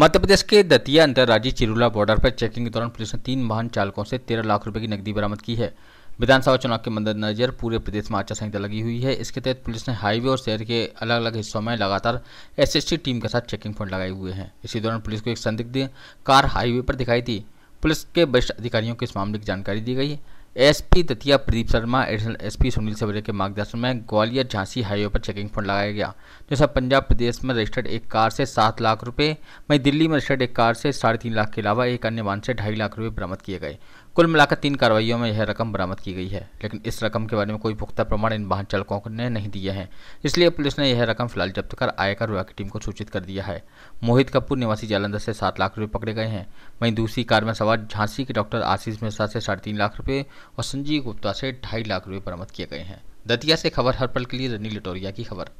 मध्य प्रदेश के दतिया अंतर्राज्यीय चिरुला बॉर्डर पर चेकिंग के दौरान पुलिस ने तीन वाहन चालकों से तेरह लाख रुपए की नकदी बरामद की है विधानसभा चुनाव के मद्देनजर पूरे प्रदेश में आचार संहिता लगी हुई है इसके तहत पुलिस ने हाईवे और शहर के अलग अलग हिस्सों में लगातार एसएसटी टीम के साथ चेकिंग पॉइंट लगाए हुए हैं इसी दौरान पुलिस को एक संदिग्ध कार हाईवे पर दिखाई दी पुलिस के वरिष्ठ अधिकारियों को इस मामले की जानकारी दी गई SP Datia Pradeep Sharma additional SP Sunil Savre के मार्गदर्शन में ग्वालियर झांसी हाईवे पर चेकिंग फंड लगाया गया जैसा पंजाब प्रदेश में रजिस्टर्ड एक कार से सात लाख रुपए वहीं दिल्ली में रजिस्टर्ड एक कार से साढ़े तीन लाख के अलावा एक अन्य वाहन से ढाई लाख रुपए बरामद किए गए कुल मिलाकर तीन कार्रवाइयों में यह रकम बरामद की गई है लेकिन इस रकम के बारे में कोई पुख्ता प्रमाण इन वाहन चालकों ने नहीं दिए हैं इसलिए पुलिस ने यह रकम फिलहाल जब्त कर आयकर विभाग की टीम को सूचित कर दिया है मोहित कपूर निवासी जालंधर से सात लाख रुपये पकड़े गए हैं वहीं दूसरी कार में सवार झांसी के डॉक्टर आशीष मिश्रा से साढ़े तीन लाख रुपये और संजीव गुप्ता से ढाई लाख रुपए बरामद किए गए हैं दतिया से खबर हर पल के लिए रनी लटोरिया की खबर